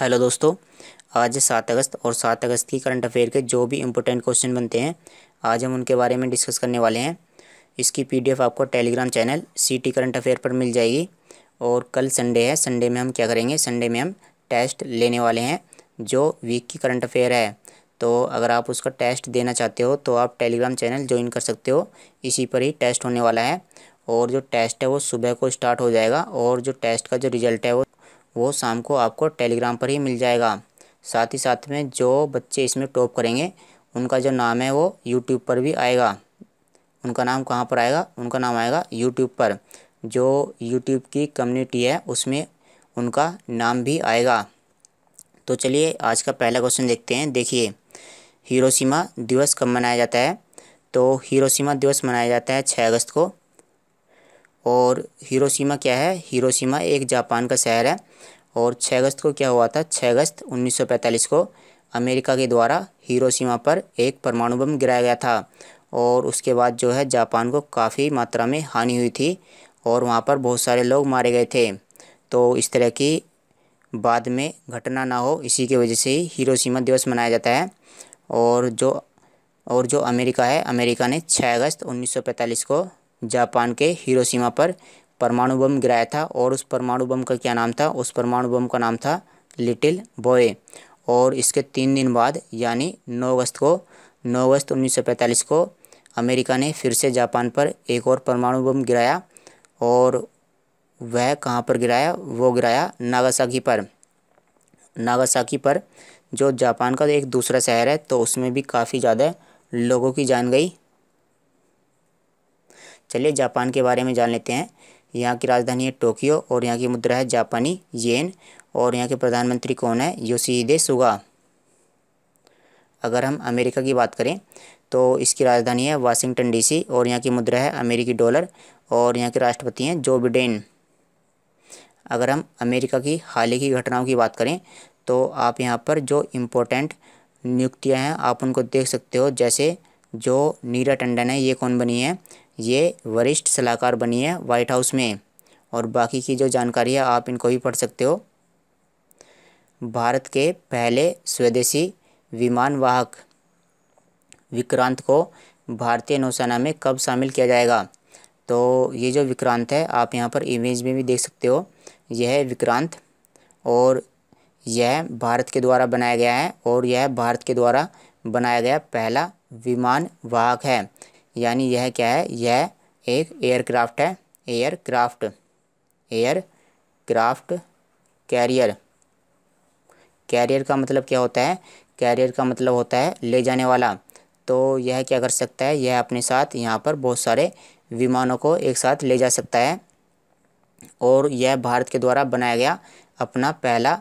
hello दोस्तों आज है सात अगस्त और सात अगस्त की करंट अफेयर के जो भी इम्पोर्टेंट क्वेश्चन बनते हैं आज हम उनके बारे में डिस्कस करने वाले हैं इसकी पीडीएफ आपको telegram channel CT current affair पर मिल जाएगी और कल संडे है संडे में हम क्या करेंगे संडे में हम टेस्ट लेने वाले हैं जो वीक की करंट अफेयर है तो अगर आप उसका टेस्ट देना चाहते हो तो आप टेलीग्राम चैनल ज्वाइन कर सकते हो इसी पर ही टेस्ट होने वाला है और जो टेस्ट है वो सुबह को स्टार्ट हो जाएगा और जो टेस्ट का जो रिजल्ट है वो वो शाम को आपको टेलीग्राम पर ही मिल जाएगा साथ ही साथ में जो बच्चे इसमें टॉप करेंगे उनका जो नाम है वो यूट्यूब पर भी आएगा उनका नाम कहाँ पर आएगा उनका नाम आएगा यूट्यूब पर जो यूट्यूब की कम्युनिटी है उसमें उनका नाम भी आएगा तो चलिए आज का पहला क्वेश्चन देखते हैं देखिए हिरोशिमा दिवस कब मनाया जाता है तो हिरोशिमा दिवस मनाया जाता है छः अगस्त को और हिरोशिमा क्या है हिरोशिमा एक जापान का शहर है और 6 अगस्त को क्या हुआ था 6 अगस्त 1945 को अमेरिका के द्वारा हिरोशिमा पर एक परमाणु बम गिराया गया था और उसके बाद जो है जापान को काफ़ी मात्रा में हानि हुई थी और वहाँ पर बहुत सारे लोग मारे गए थे तो इस तरह की बाद में घटना ना हो इसी की वजह से ही हिरोशिमा दिवस मनाया जाता है और जो और जो अमेरिका है अमेरिका ने 6 अगस्त 1945 को जापान के हिरोशिमा पर परमाणु बम गिराया था और उस परमाणु बम का क्या नाम था उस परमाणु बम का नाम था लिटिल बॉय और इसके तीन दिन बाद यानी 9 अगस्त को 9 अगस्त 1945 को अमेरिका ने फिर से जापान पर एक और परमाणु बम गिराया और वह कहाँ पर गिराया वो गिराया नागासाकी पर नागासाकी पर जो जापान का एक दूसरा शहर है तो उसमें भी काफ़ी ज़्यादा लोगों की जान गई चलिए जापान के बारे में जान लेते हैं यहाँ की राजधानी है टोक्यो और यहाँ की मुद्रा है जापानी येन और यहाँ के प्रधानमंत्री कौन है योशीदे सुगा अगर हम अमेरिका की बात करें तो इसकी राजधानी है वाशिंगटन डीसी और यहाँ की मुद्रा है अमेरिकी डॉलर और यहाँ के राष्ट्रपति हैं जो बिडेन अगर हम अमेरिका की हाल ही की घटनाओं की बात करें तो आप यहाँ पर जो इम्पोर्टेंट नियुक्तियाँ हैं आप उनको देख सकते हो जैसे जो नीरा टंडन है ये कौन बनी है ये वरिष्ठ सलाहकार बनी है वाइट हाउस में और बाकी की जो जानकारी है आप इनको भी पढ़ सकते हो भारत के पहले स्वदेशी विमान वाहक विक्रांत को भारतीय नौसेना में कब शामिल किया जाएगा तो ये जो विक्रांत है आप यहाँ पर इमेज में भी देख सकते हो यह है विक्रांत और यह भारत के द्वारा बनाया गया है और यह भारत के द्वारा बनाया गया पहला विमान वाहक है यानी यह क्या है यह एक एयरक्राफ्ट है एयरक्राफ्ट एयरक्राफ्ट कैरियर कैरियर का मतलब क्या होता है कैरियर का मतलब होता है ले जाने वाला तो यह क्या कर सकता है यह अपने साथ यहाँ पर बहुत सारे विमानों को एक साथ ले जा सकता है और यह भारत के द्वारा बनाया गया अपना पहला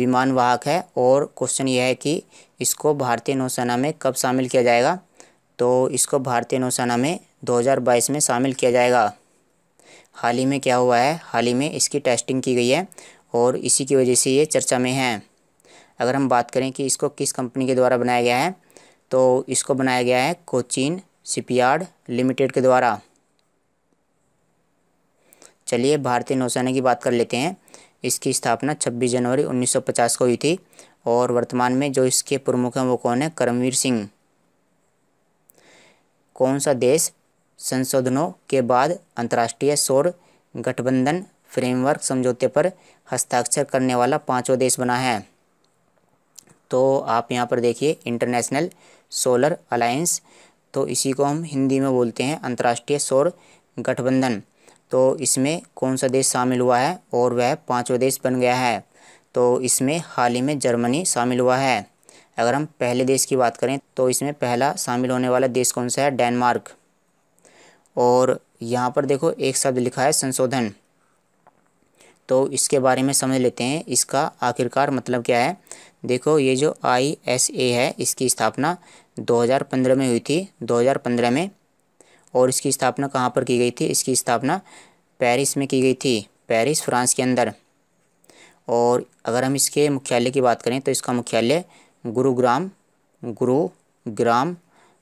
विमान वाहक है और क्वेश्चन यह है कि इसको भारतीय नौसेना में कब शामिल किया जाएगा तो इसको भारतीय नौसेना में 2022 में शामिल किया जाएगा हाल ही में क्या हुआ है हाल ही में इसकी टेस्टिंग की गई है और इसी की वजह से ये चर्चा में है अगर हम बात करें कि इसको किस कंपनी के द्वारा बनाया गया है तो इसको बनाया गया है कोचिन शिपयार्ड लिमिटेड के द्वारा चलिए भारतीय नौसेना की बात कर लेते हैं इसकी स्थापना 26 जनवरी 1950 को हुई थी और वर्तमान में जो इसके प्रमुख हैं वो कौन है करमवीर सिंह कौन सा देश संशोधनों के बाद अंतर्राष्ट्रीय सौर गठबंधन फ्रेमवर्क समझौते पर हस्ताक्षर करने वाला पांचवा देश बना है तो आप यहाँ पर देखिए इंटरनेशनल सोलर अलायंस तो इसी को हम हिंदी में बोलते हैं अंतर्राष्ट्रीय सौर गठबंधन तो इसमें कौन सा देश शामिल हुआ है और वह पांचवा देश बन गया है तो इसमें हाल ही में जर्मनी शामिल हुआ है अगर हम पहले देश की बात करें तो इसमें पहला शामिल होने वाला देश कौन सा है डेनमार्क और यहाँ पर देखो एक शब्द लिखा है संशोधन तो इसके बारे में समझ लेते हैं इसका आखिरकार मतलब क्या है देखो ये जो आई एस ए है इसकी स्थापना 2015 में हुई थी 2015 में और इसकी स्थापना कहाँ पर की गई थी इसकी स्थापना पेरिस में की गई थी पेरिस फ्रांस के अंदर और अगर हम इसके मुख्यालय की बात करें तो इसका मुख्यालय गुरुग्राम गुरुग्राम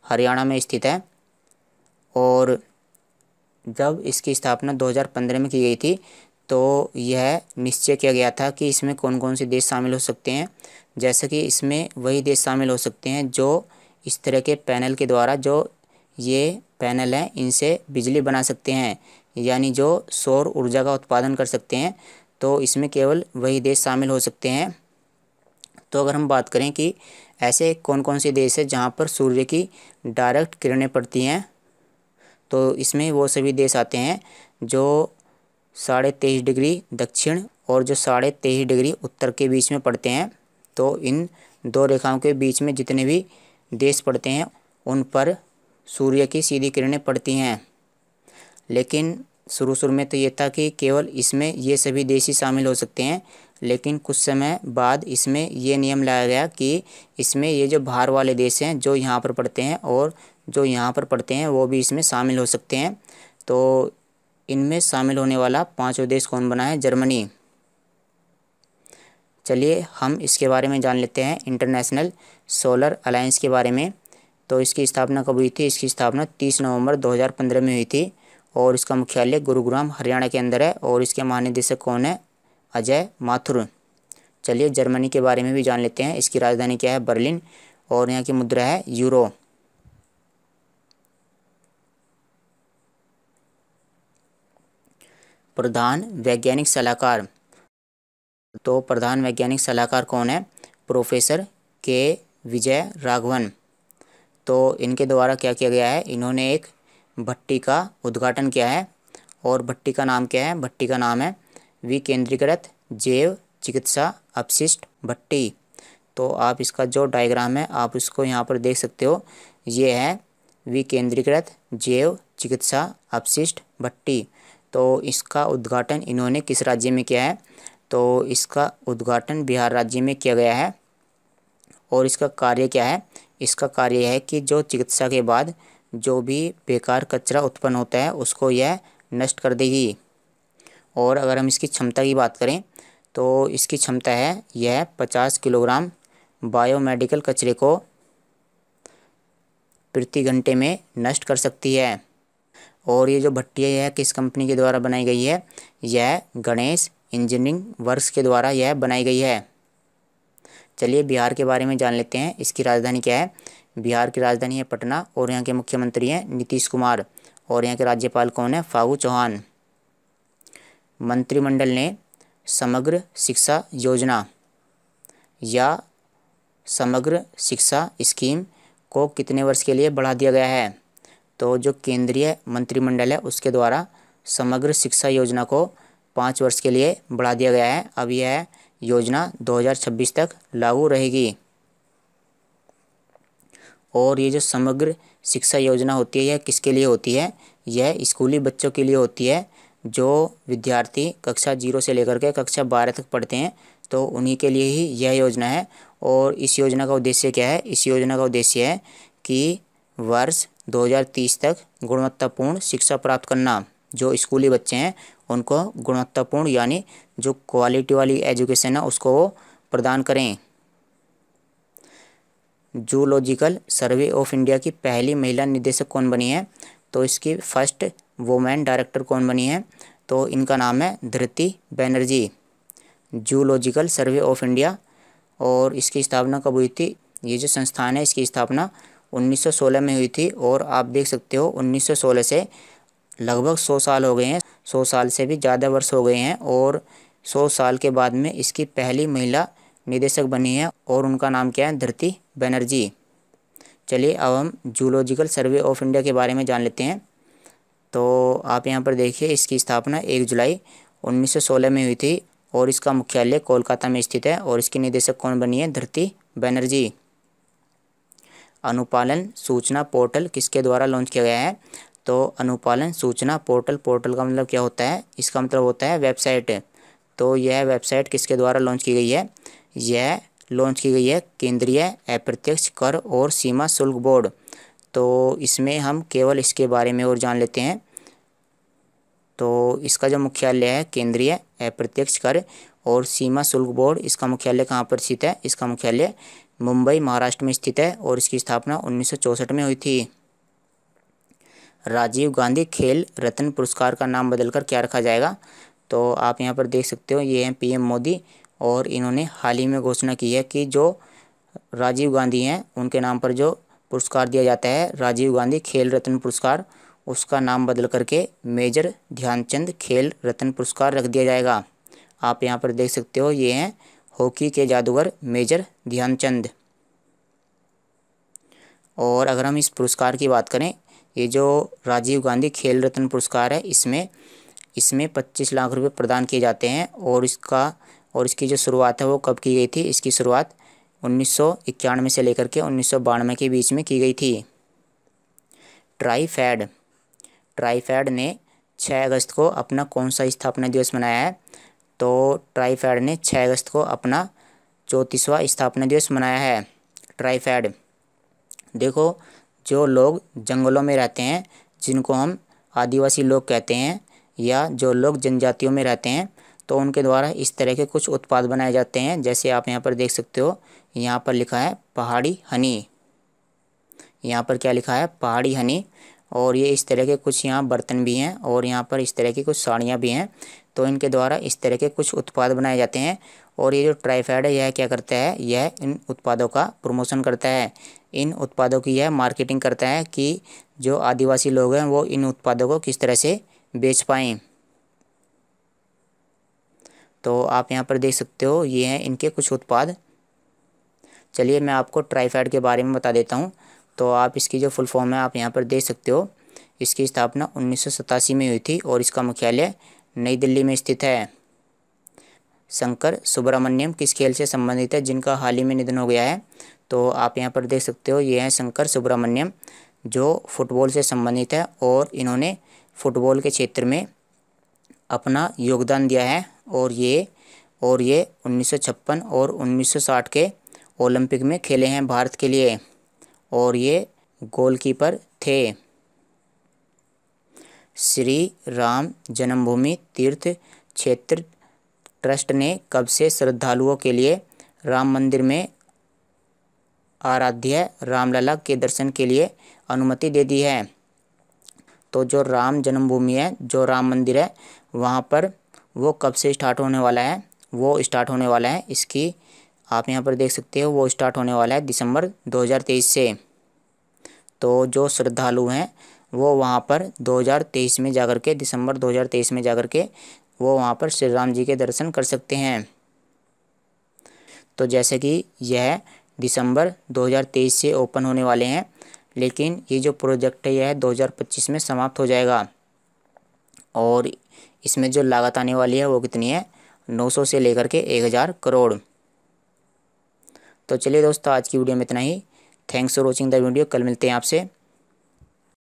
हरियाणा में स्थित है और जब इसकी स्थापना 2015 में की गई थी तो यह निश्चय किया गया था कि इसमें कौन कौन से देश शामिल हो सकते हैं जैसे कि इसमें वही देश शामिल हो सकते हैं जो इस तरह के पैनल के द्वारा जो ये पैनल हैं इनसे बिजली बना सकते हैं यानी जो सौर ऊर्जा का उत्पादन कर सकते हैं तो इसमें केवल वही देश शामिल हो सकते हैं तो अगर हम बात करें कि ऐसे कौन कौन से देश हैं जहाँ पर सूर्य की डायरेक्ट किरणें पड़ती हैं तो इसमें वो सभी देश आते हैं जो साढ़े तेईस डिग्री दक्षिण और जो साढ़े तेईस डिग्री उत्तर के बीच में पड़ते हैं तो इन दो रेखाओं के बीच में जितने भी देश पड़ते हैं उन पर सूर्य की सीधी किरणें पड़ती हैं लेकिन शुरू शुरू में तो ये था कि केवल इसमें ये सभी देश ही शामिल हो सकते हैं लेकिन कुछ समय बाद इसमें ये नियम लाया गया कि इसमें ये जो बाहर वाले देश हैं जो यहाँ पर पढ़ते हैं और जो यहाँ पर पढ़ते हैं वो भी इसमें शामिल हो सकते हैं तो इनमें शामिल होने वाला पाँचों देश कौन बना है जर्मनी चलिए हम इसके बारे में जान लेते हैं इंटरनेशनल सोलर अलायंस के बारे में तो इसकी स्थापना कब हुई थी इसकी स्थापना 30 नवंबर 2015 में हुई थी और इसका मुख्यालय गुरुग्राम हरियाणा के अंदर है और इसके महानिदेशक कौन है अजय माथुर चलिए जर्मनी के बारे में भी जान लेते हैं इसकी राजधानी क्या है बर्लिन और यहाँ की मुद्रा है यूरो प्रधान वैज्ञानिक सलाहकार तो प्रधान वैज्ञानिक सलाहकार कौन है प्रोफेसर के विजय राघवन तो इनके द्वारा क्या किया गया है इन्होंने एक भट्टी का उद्घाटन किया है और भट्टी का नाम क्या है भट्टी का नाम है विकेंद्रीकृत जैव चिकित्सा अपशिष्ट भट्टी तो आप इसका जो डायग्राम है आप उसको यहाँ पर देख सकते हो ये है विकेंद्रीकृत जैव चिकित्सा अपशिष्ट भट्टी तो इसका उद्घाटन इन्होंने किस राज्य में किया है तो इसका उद्घाटन बिहार राज्य में किया गया है और इसका कार्य क्या है इसका कार्य है कि जो चिकित्सा के बाद जो भी बेकार कचरा उत्पन्न होता है उसको यह नष्ट कर देगी और अगर हम इसकी क्षमता की बात करें तो इसकी क्षमता है यह पचास किलोग्राम बायोमेडिकल कचरे को प्रति घंटे में नष्ट कर सकती है और ये जो भट्टी है यह किस कंपनी के द्वारा बनाई गई है यह गणेश इंजीनियरिंग वर्क्स के द्वारा यह बनाई गई है चलिए बिहार के बारे में जान लेते हैं इसकी राजधानी क्या है बिहार की राजधानी है पटना और यहाँ के मुख्यमंत्री हैं नीतीश कुमार और यहाँ के राज्यपाल कौन है फागू चौहान मंत्रिमंडल ने समग्र शिक्षा योजना या समग्र शिक्षा स्कीम को कितने वर्ष के लिए बढ़ा दिया गया है तो जो केंद्रीय मंत्रिमंडल है उसके द्वारा समग्र शिक्षा योजना को पाँच वर्ष के लिए बढ़ा दिया गया है अब यह योजना 2026 तक लागू रहेगी और ये जो समग्र शिक्षा योजना होती है यह किसके लिए होती है यह स्कूली बच्चों के लिए होती है जो विद्यार्थी कक्षा जीरो से लेकर के कक्षा बारह तक पढ़ते हैं तो उन्हीं के लिए ही यह योजना है और इस योजना का उद्देश्य क्या है इस योजना का उद्देश्य है कि वर्ष 2030 तक गुणवत्तापूर्ण शिक्षा प्राप्त करना जो स्कूली बच्चे हैं उनको गुणवत्तापूर्ण यानी जो क्वालिटी वाली एजुकेशन है उसको वो प्रदान करें जूलॉजिकल सर्वे ऑफ इंडिया की पहली महिला निदेशक कौन बनी है तो इसकी फर्स्ट वोमेन डायरेक्टर कौन बनी है तो इनका नाम है Dhriti Banerjee zoological survey of India और इसकी स्थापना कब हुई थी ये जो संस्थान है इसकी स्थापना 1916 में हुई थी और आप देख सकते हो 1916 से लगभग 100 साल हो गए हैं 100 साल से भी ज़्यादा वर्ष हो गए हैं और 100 साल के बाद में इसकी पहली महिला निदेशक बनी है और उनका नाम क्या है धरती बनर्जी चलिए अब हम जूलॉजिकल सर्वे ऑफ इंडिया के बारे में जान लेते हैं तो आप यहाँ पर देखिए इसकी स्थापना एक जुलाई 1916 में हुई थी और इसका मुख्यालय कोलकाता में स्थित है और इसकी निदेशक कौन बनी है धरती बनर्जी अनुपालन सूचना पोर्टल किसके द्वारा लॉन्च किया गया है तो अनुपालन सूचना पोर्टल पोर्टल का मतलब क्या होता है इसका मतलब होता है वेबसाइट तो यह वेबसाइट किसके द्वारा लॉन्च की गई है यह लॉन्च की गई है केंद्रीय अप्रत्यक्ष कर और सीमा शुल्क बोर्ड तो इसमें हम केवल इसके बारे में और जान लेते हैं तो इसका जो मुख्यालय है केंद्रीय अप्रत्यक्ष कर और सीमा शुल्क बोर्ड इसका मुख्यालय कहाँ पर स्थित है इसका मुख्यालय मुंबई महाराष्ट्र में स्थित है और इसकी स्थापना उन्नीस में हुई थी राजीव गांधी खेल रत्न पुरस्कार का नाम बदलकर क्या रखा जाएगा तो आप यहाँ पर देख सकते हो ये हैं पीएम मोदी और इन्होंने हाल ही में घोषणा की है कि जो राजीव गांधी हैं उनके नाम पर जो पुरस्कार दिया जाता है राजीव गांधी खेल रत्न पुरस्कार उसका नाम बदल करके मेजर ध्यानचंद खेल रत्न पुरस्कार रख दिया जाएगा आप यहाँ पर देख सकते हो ये हैं हॉकी के जादूगर मेजर ध्यानचंद और अगर हम इस पुरस्कार की बात करें ये जो राजीव गांधी खेल रत्न पुरस्कार है इसमें इसमें पच्चीस लाख रुपए प्रदान किए जाते हैं और इसका और इसकी जो शुरुआत है वो कब की गई थी इसकी शुरुआत उन्नीस से लेकर के उन्नीस के बीच में की गई थी ट्राईफेड ट्राईफेड ने 6 अगस्त को अपना कौन सा स्थापना दिवस मनाया है तो ट्राईफेड ने 6 अगस्त को अपना चौंतीसवा स्थापना दिवस मनाया है ट्राईफेड देखो जो लोग जंगलों में रहते हैं जिनको हम आदिवासी लोग कहते हैं या जो लोग जनजातियों में रहते हैं तो उनके द्वारा इस तरह के कुछ उत्पाद बनाए जाते हैं जैसे आप यहाँ पर देख सकते हो यहाँ पर लिखा है पहाड़ी हनी यहाँ पर क्या लिखा है पहाड़ी हनी और ये इस तरह के कुछ यहाँ बर्तन भी हैं और यहाँ पर इस तरह की कुछ साड़ियाँ भी हैं तो इनके द्वारा इस तरह के कुछ उत्पाद बनाए जाते हैं और ये जो ट्राईफेड है यह क्या करता है यह इन उत्पादों का प्रमोशन करता है इन उत्पादों की यह मार्केटिंग करता है कि जो आदिवासी लोग हैं वो इन उत्पादों को किस तरह से बेच पाएँ तो आप यहाँ पर देख सकते हो ये हैं इनके कुछ उत्पाद चलिए मैं आपको ट्राईफेड के बारे में बता देता हूँ तो आप इसकी जो फुल फॉर्म है आप यहाँ पर देख सकते हो इसकी स्थापना उन्नीस में हुई थी और इसका मुख्यालय नई दिल्ली में स्थित है शंकर सुब्रमण्यम किस खेल से संबंधित है जिनका हाल ही में निधन हो गया है तो आप यहाँ पर देख सकते हो ये हैं शंकर सुब्रमण्यम जो फुटबॉल से संबंधित है और इन्होंने फुटबॉल के क्षेत्र में अपना योगदान दिया है और ये और ये 1956 और 1960 के ओलंपिक में खेले हैं भारत के लिए और ये गोलकीपर थे श्री राम जन्मभूमि तीर्थ क्षेत्र ट्रस्ट ने कब से श्रद्धालुओं के लिए राम मंदिर में आराध्य रामलला के दर्शन के लिए अनुमति दे दी है तो जो राम जन्मभूमि है जो राम मंदिर है वहाँ पर वो कब से स्टार्ट होने वाला है वो स्टार्ट होने वाला है इसकी आप यहाँ पर देख सकते हो वो स्टार्ट होने वाला है दिसंबर 2023 से तो जो श्रद्धालु हैं वो वहाँ पर 2023 में जाकर के दिसंबर 2023 में जाकर के वो वहाँ पर श्री राम जी के दर्शन कर सकते हैं तो जैसे कि यह दिसंबर 2023 से ओपन होने वाले हैं लेकिन ये जो प्रोजेक्ट है यह 2025 में समाप्त हो जाएगा और इसमें जो लागत आने वाली है वो कितनी है 900 से लेकर के 1000 करोड़ तो चलिए दोस्तों आज की वीडियो में इतना ही thanks for watching the video कल मिलते हैं आपसे